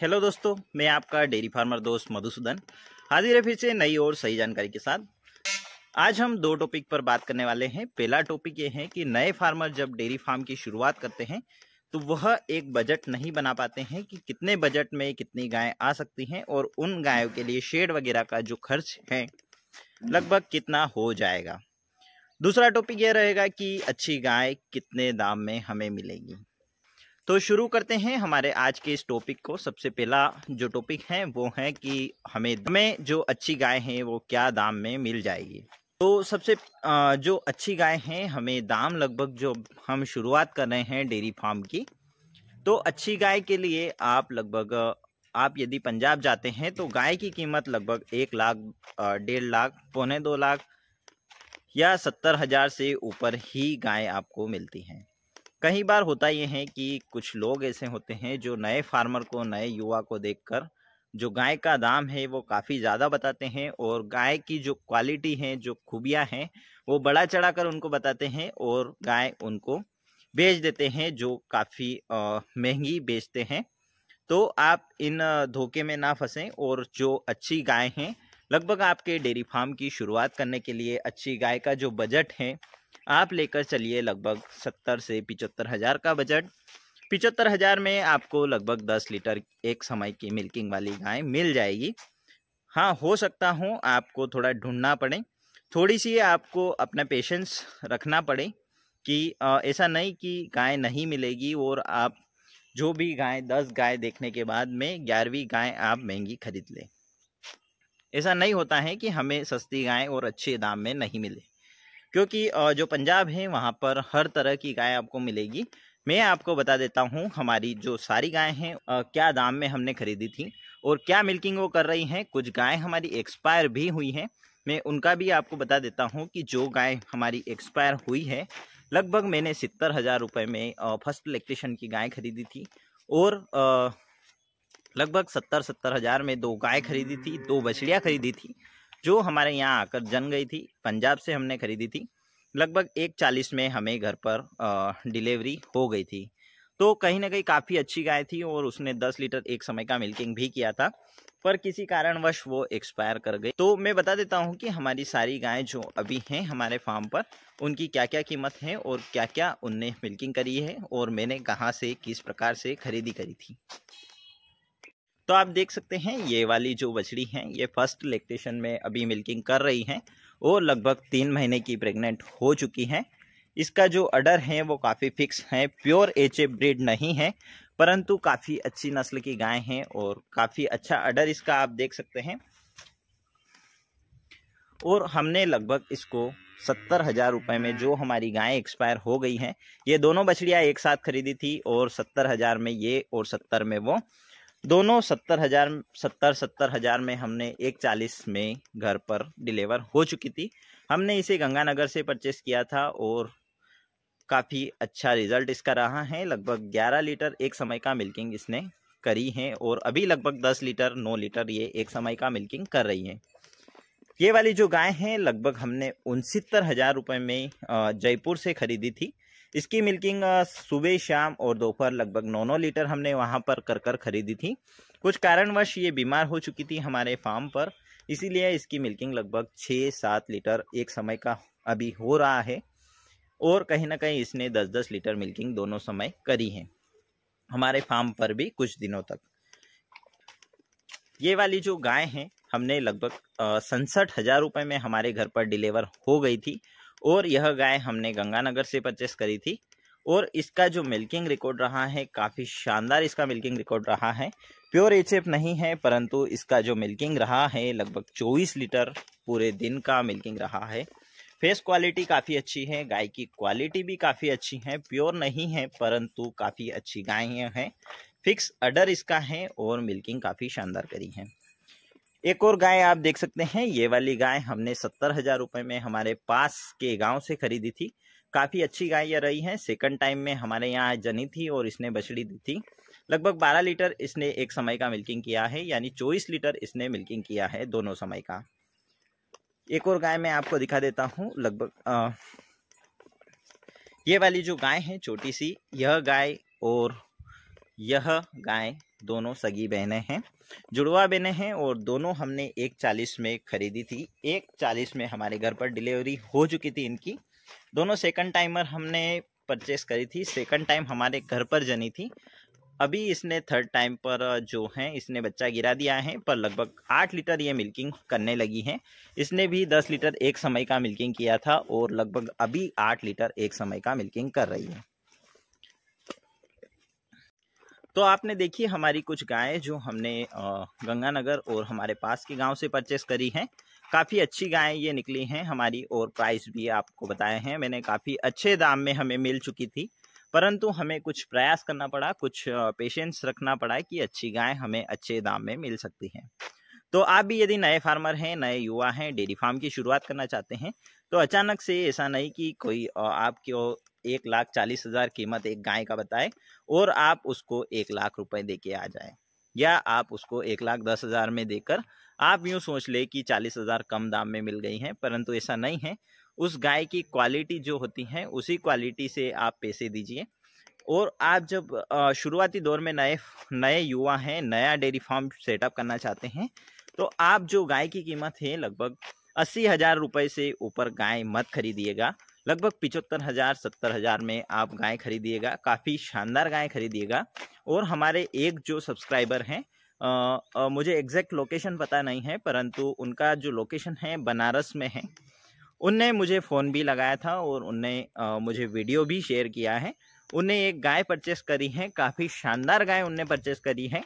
hello दोस्तों मैं आपका डेयरी फार्मर दोस्त मधुसूदन हाजिर है फिर से नई और सही जानकारी के साथ आज हम दो टॉपिक पर बात करने वाले हैं पहला टॉपिक ये है कि नए फार्मर जब डेयरी फार्म की शुरुआत करते हैं तो वह एक बजट नहीं बना पाते हैं कि कितने बजट में कितनी गायें आ सकती हैं और उन गायों के लिए शेड वगैरह का जो खर्च है लगभग कितना हो जाएगा दूसरा टॉपिक यह रहेगा कि अच्छी गाय कितने दाम में हमें मिलेगी तो शुरू करते हैं हमारे आज के इस टॉपिक को सबसे पहला जो टॉपिक है वो है कि हमें हमें जो अच्छी गाय है वो क्या दाम में मिल जाएगी तो सबसे जो अच्छी गाय है हमें दाम लगभग जो हम शुरुआत कर रहे हैं डेयरी फार्म की तो अच्छी गाय के लिए आप लगभग आप यदि पंजाब जाते हैं तो गाय की कीमत लगभग एक लाख डेढ़ लाख पौने दो लाख या सत्तर हज़ार से ऊपर ही गाय आपको मिलती हैं कई बार होता ये है कि कुछ लोग ऐसे होते हैं जो नए फार्मर को नए युवा को देखकर जो गाय का दाम है वो काफ़ी ज़्यादा बताते हैं और गाय की जो क्वालिटी है जो खूबियाँ हैं वो बड़ा चढ़ा कर उनको बताते हैं और गाय उनको बेच देते हैं जो काफ़ी महंगी बेचते हैं तो आप इन धोखे में ना फंसें और जो अच्छी गाय हैं लगभग आपके डेयरी फार्म की शुरुआत करने के लिए अच्छी गाय का जो बजट है आप लेकर चलिए लगभग सत्तर से पिचहत्तर हज़ार का बजट पिचहत्तर हज़ार में आपको लगभग दस लीटर एक समय की मिल्किंग वाली गाय मिल जाएगी हाँ हो सकता हूँ आपको थोड़ा ढूंढना पड़े थोड़ी सी आपको अपना पेशेंस रखना पड़े कि ऐसा नहीं कि गाय नहीं मिलेगी और आप जो भी गाय दस गाय देखने के बाद में ग्यारहवीं गाय आप महंगी खरीद लें ऐसा नहीं होता है कि हमें सस्ती गाय और अच्छे दाम में नहीं मिले क्योंकि जो पंजाब है वहाँ पर हर तरह की गाय आपको मिलेगी मैं आपको बता देता हूँ हमारी जो सारी गाय हैं क्या दाम में हमने खरीदी थी और क्या मिल्किंग वो कर रही हैं कुछ गाय हमारी एक्सपायर भी हुई हैं मैं उनका भी आपको बता देता हूँ कि जो गाय हमारी एक्सपायर हुई है लगभग मैंने सत्तर हज़ार रुपये में फर्स्ट इलेक्ट्रिशन की गाय खरीदी थी और लगभग सत्तर सत्तर हज़ार में दो गाय खरीदी थी दो बछड़ियाँ खरीदी थी जो हमारे यहाँ आकर जन गई थी पंजाब से हमने खरीदी थी लगभग एक चालीस में हमें घर पर डिलीवरी हो गई थी तो कहीं ना कहीं काफ़ी अच्छी गाय थी और उसने 10 लीटर एक समय का मिल्किंग भी किया था पर किसी कारणवश वो एक्सपायर कर गई तो मैं बता देता हूँ कि हमारी सारी गाय जो अभी हैं हमारे फार्म पर उनकी क्या क्या कीमत है और क्या क्या उनने मिल्किंग करी है और मैंने कहाँ से किस प्रकार से खरीदी करी थी तो आप देख सकते हैं ये वाली जो बछड़ी हैं ये फर्स्ट लेक्टेशन में अभी मिल्किंग कर रही हैं वो लगभग तीन महीने की प्रेग्नेंट हो चुकी हैं इसका जो अडर है वो काफ़ी फिक्स है प्योर एच ए ब्रीड नहीं है परंतु काफ़ी अच्छी नस्ल की गाय हैं और काफ़ी अच्छा अडर इसका आप देख सकते हैं और हमने लगभग इसको सत्तर हज़ार रुपये में जो हमारी गायें एक्सपायर हो गई हैं ये दोनों बछड़ियाँ एक साथ खरीदी थी और सत्तर हज़ार में ये और सत्तर में वो दोनों सत्तर हज़ार सत्तर सत्तर हज़ार में हमने एक चालीस में घर पर डिलीवर हो चुकी थी हमने इसे गंगानगर से परचेस किया था और काफ़ी अच्छा रिज़ल्ट इसका रहा है लगभग ग्यारह लीटर एक समय का मिल्किंग इसने करी है और अभी लगभग दस लीटर नौ लीटर ये एक समय का मिल्किंग कर रही है ये वाली जो गाय हैं लगभग हमने उनसत्तर हज़ार रुपये में जयपुर से ख़रीदी थी इसकी मिल्किंग सुबह शाम और दोपहर लगभग नौ नौ लीटर हमने वहाँ पर कर कर खरीदी थी कुछ कारणवश ये बीमार हो चुकी थी हमारे फार्म पर इसीलिए इसकी मिल्किंग लगभग छः सात लीटर एक समय का अभी हो रहा है और कहीं ना कहीं इसने दस दस लीटर मिल्किंग दोनों समय करी है हमारे फार्म पर भी कुछ दिनों तक ये वाली जो गाय है हमने लगभग सनसठ हज़ार रुपये में हमारे घर पर डिलीवर हो गई थी और यह गाय हमने गंगानगर से परचेस करी थी और इसका जो मिल्किंग रिकॉर्ड रहा है काफ़ी शानदार इसका मिल्किंग रिकॉर्ड रहा है प्योर एच नहीं है परंतु इसका जो मिल्किंग रहा है लगभग 24 लीटर पूरे दिन का मिल्किंग रहा है फेस क्वालिटी काफ़ी अच्छी है गाय की क्वालिटी भी काफ़ी अच्छी है प्योर नहीं है परंतु काफ़ी अच्छी गायें हैं फिक्स अडर इसका है और मिल्किंग काफ़ी शानदार करी है एक और गाय आप देख सकते हैं ये वाली गाय हमने सत्तर हजार रुपए में हमारे पास के गांव से खरीदी थी काफ़ी अच्छी गाय यह रही है सेकंड टाइम में हमारे यहाँ जनी थी और इसने बछड़ी दी थी लगभग 12 लीटर इसने एक समय का मिल्किंग किया है यानी 24 लीटर इसने मिल्किंग किया है दोनों समय का एक और गाय मैं आपको दिखा देता हूँ लगभग ये वाली जो गाय है छोटी सी यह गाय और यह गाय दोनों सगी बहनें हैं जुड़वा बहनें हैं और दोनों हमने एक चालीस में खरीदी थी एक चालीस में हमारे घर पर डिलीवरी हो चुकी थी इनकी दोनों सेकंड टाइमर हमने परचेस करी थी सेकंड टाइम हमारे घर पर जनी थी अभी इसने थर्ड टाइम पर जो है इसने बच्चा गिरा दिया है पर लगभग आठ लीटर ये मिल्किंग करने लगी है इसने भी दस लीटर एक समय का मिल्किंग किया था और लगभग अभी आठ लीटर एक समय का मिल्किंग कर रही है तो आपने देखी हमारी कुछ गायें जो हमने गंगानगर और हमारे पास के गांव से परचेस करी हैं काफ़ी अच्छी गायें ये निकली हैं हमारी और प्राइस भी आपको बताए हैं मैंने काफ़ी अच्छे दाम में हमें मिल चुकी थी परंतु हमें कुछ प्रयास करना पड़ा कुछ पेशेंस रखना पड़ा कि अच्छी गायें हमें अच्छे दाम में मिल सकती हैं तो आप भी यदि नए फार्मर हैं नए युवा हैं डेयरी फार्म की शुरुआत करना चाहते हैं तो अचानक से ऐसा नहीं कि कोई आपको एक लाख चालीस हज़ार कीमत एक गाय का बताए और आप उसको एक लाख रुपए दे के आ जाएं या आप उसको एक लाख दस हज़ार में देकर आप यूँ सोच ले कि चालीस हज़ार कम दाम में मिल गई हैं परंतु ऐसा नहीं है उस गाय की क्वालिटी जो होती है उसी क्वालिटी से आप पैसे दीजिए और आप जब शुरुआती दौर में नए नए युवा हैं नया डेयरी फार्म सेटअप करना चाहते हैं तो आप जो गाय की कीमत है लगभग अस्सी हज़ार रुपये से ऊपर गाय मत खरीदिएगा लगभग पिचहत्तर हज़ार सत्तर हज़ार में आप गाय खरीदिएगा काफ़ी शानदार गाय खरीदिएगा और हमारे एक जो सब्सक्राइबर हैं मुझे एग्जैक्ट लोकेशन पता नहीं है परंतु उनका जो लोकेशन है बनारस में है उनने मुझे फ़ोन भी लगाया था और उनने आ, मुझे वीडियो भी शेयर किया है उनने एक गाय परचेस करी है काफ़ी शानदार गाय उनने परचेस करी है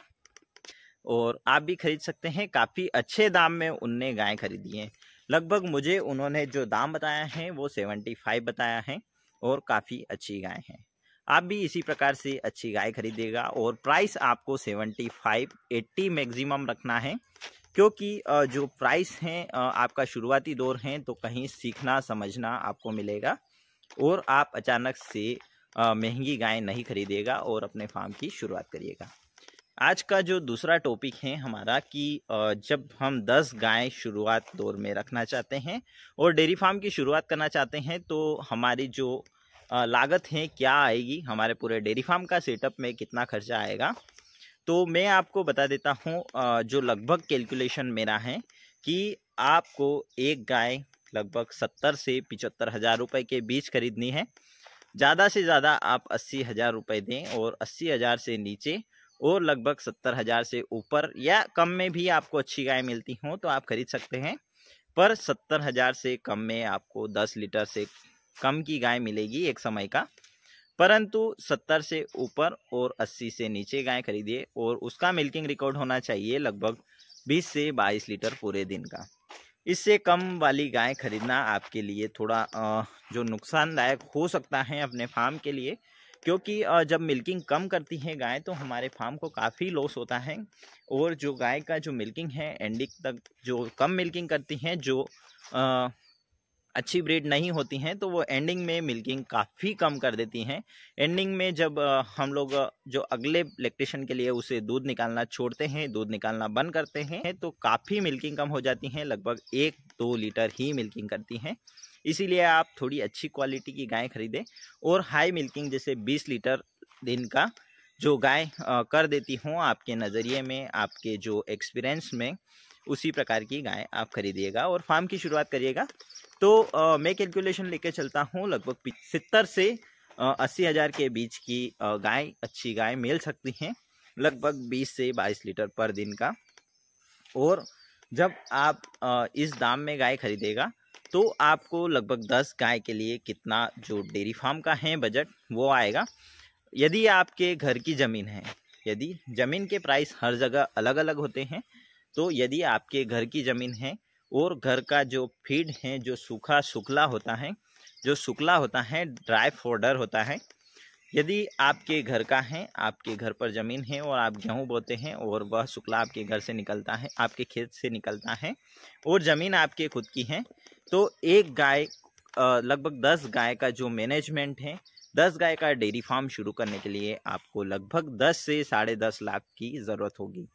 और आप भी खरीद सकते हैं काफ़ी अच्छे दाम में उनने गाय खरीदी है लगभग मुझे उन्होंने जो दाम बताया है वो सेवेंटी फाइव बताया है और काफ़ी अच्छी गाय हैं आप भी इसी प्रकार से अच्छी गाय खरीदेगा और प्राइस आपको सेवेंटी फाइव एट्टी मैक्सिमम रखना है क्योंकि जो प्राइस हैं आपका शुरुआती दौर है तो कहीं सीखना समझना आपको मिलेगा और आप अचानक से महंगी गाय नहीं खरीदेगा और अपने फार्म की शुरुआत करिएगा आज का जो दूसरा टॉपिक है हमारा कि जब हम 10 गाय शुरुआत दौर में रखना चाहते हैं और डेयरी फार्म की शुरुआत करना चाहते हैं तो हमारी जो लागत है क्या आएगी हमारे पूरे डेयरी फार्म का सेटअप में कितना खर्चा आएगा तो मैं आपको बता देता हूँ जो लगभग कैलकुलेशन मेरा है कि आपको एक गाय लगभग सत्तर से पिचहत्तर हज़ार रुपये के बीच खरीदनी है ज़्यादा से ज़्यादा आप अस्सी हज़ार रुपये दें और अस्सी हज़ार से नीचे और लगभग सत्तर हज़ार से ऊपर या कम में भी आपको अच्छी गाय मिलती हो तो आप खरीद सकते हैं पर सत्तर हज़ार से कम में आपको दस लीटर से कम की गाय मिलेगी एक समय का परंतु सत्तर से ऊपर और अस्सी से नीचे गाय खरीदिए और उसका मिल्किंग रिकॉर्ड होना चाहिए लगभग बीस से बाईस लीटर पूरे दिन का इससे कम वाली गाय खरीदना आपके लिए थोड़ा जो नुकसानदायक हो सकता है अपने फार्म के लिए क्योंकि जब मिल्किंग कम करती है गाय तो हमारे फार्म को काफ़ी लॉस होता है और जो गाय का जो मिल्किंग है एंडिंग तक जो कम मिल्किंग करती हैं जो आ, अच्छी ब्रीड नहीं होती हैं तो वो एंडिंग में मिल्किंग काफ़ी कम कर देती हैं एंडिंग में जब हम लोग जो अगले इलेक्ट्रिशन के लिए उसे दूध निकालना छोड़ते हैं दूध निकालना बंद करते हैं तो काफ़ी मिल्किंग कम हो जाती हैं लगभग एक दो लीटर ही मिल्किंग करती हैं इसीलिए आप थोड़ी अच्छी क्वालिटी की गाय खरीदें और हाई मिल्किंग जैसे बीस लीटर दिन का जो गाय कर देती हूँ आपके नज़रिए में आपके जो एक्सपीरियंस में उसी प्रकार की गाय आप खरीदिएगा और फार्म की शुरुआत करिएगा तो आ, मैं कैलकुलेशन लेके चलता हूँ लगभग सत्तर से अस्सी हज़ार के बीच की गाय अच्छी गाय मिल सकती हैं लगभग बीस से बाईस लीटर पर दिन का और जब आप इस दाम में गाय खरीदेगा तो आपको लगभग दस गाय के लिए कितना जो डेयरी फार्म का है बजट वो आएगा यदि आपके घर की ज़मीन है यदि ज़मीन के प्राइस हर जगह अलग अलग होते हैं तो यदि आपके घर की ज़मीन है और घर का जो फीड है जो सूखा शुक्ला होता है जो शुक्ला होता है ड्राई फोडर होता है यदि आपके घर का है आपके घर पर ज़मीन है और आप गेहूं बोते हैं और वह शुक्ला आपके घर से निकलता है आपके खेत से निकलता है और ज़मीन आपके खुद की है तो एक गाय लगभग दस गाय का जो मैनेजमेंट है दस गाय का डेयरी फार्म शुरू करने के लिए आपको लगभग दस से साढ़े दस लाख की ज़रूरत होगी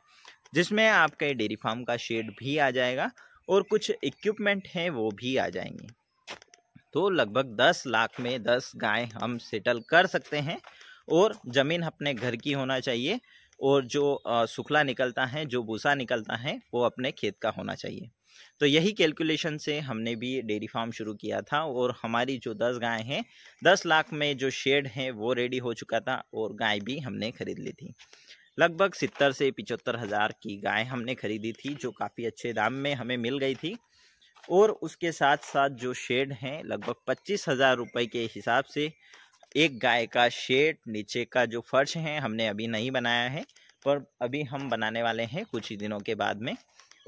जिसमें आपके डेयरी फार्म का शेड भी आ जाएगा और कुछ इक्विपमेंट हैं वो भी आ जाएंगे तो लगभग दस लाख में दस गाय हम सेटल कर सकते हैं और ज़मीन अपने घर की होना चाहिए और जो सुखला निकलता है जो भूसा निकलता है वो अपने खेत का होना चाहिए तो यही कैलकुलेशन से हमने भी डेयरी फार्म शुरू किया था और हमारी जो दस गाय हैं दस लाख में जो शेड है वो रेडी हो चुका था और गाय भी हमने खरीद ली थी लगभग सितर से पिचहत्तर हज़ार की गाय हमने खरीदी थी जो काफ़ी अच्छे दाम में हमें मिल गई थी और उसके साथ साथ जो शेड हैं लगभग पच्चीस हज़ार रुपये के हिसाब से एक गाय का शेड नीचे का जो फर्श है हमने अभी नहीं बनाया है पर अभी हम बनाने वाले हैं कुछ ही दिनों के बाद में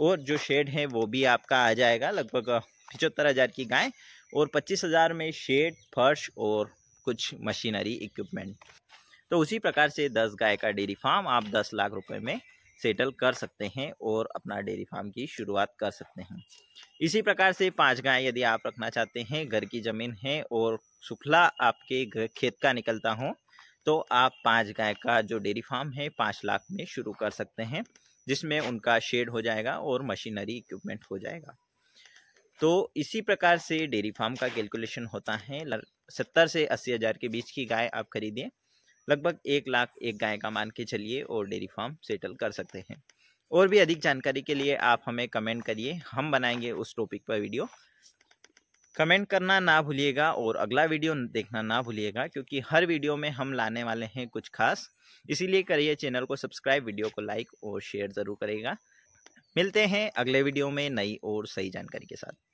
और जो शेड है वो भी आपका आ जाएगा लगभग पिचहत्तर हज़ार की गाय और पच्चीस हज़ार में शेड फर्श और कुछ मशीनरी इक्विपमेंट तो उसी प्रकार से दस गाय का डेयरी फार्म आप दस लाख रुपए में सेटल कर सकते हैं और अपना डेयरी फार्म की शुरुआत कर सकते हैं इसी प्रकार से पांच गाय यदि आप रखना चाहते हैं घर की ज़मीन है और सुखला आपके खेत का निकलता हो तो आप पाँच गाय का जो डेयरी फार्म है पाँच लाख में शुरू कर सकते हैं जिसमें उनका शेड हो जाएगा और मशीनरी इक्विपमेंट हो जाएगा तो इसी प्रकार से डेयरी फार्म का कैलकुलेशन होता है सत्तर से अस्सी हज़ार के बीच की गाय आप खरीदें लगभग एक लाख एक गाय का मान के चलिए और डेयरी फार्म सेटल कर सकते हैं और भी अधिक जानकारी के लिए आप हमें कमेंट करिए हम बनाएंगे उस टॉपिक पर वीडियो कमेंट करना ना भूलिएगा और अगला वीडियो देखना ना भूलिएगा क्योंकि हर वीडियो में हम लाने वाले हैं कुछ खास इसीलिए करिए चैनल को सब्सक्राइब वीडियो को लाइक और शेयर ज़रूर करेगा मिलते हैं अगले वीडियो में नई और सही जानकारी के साथ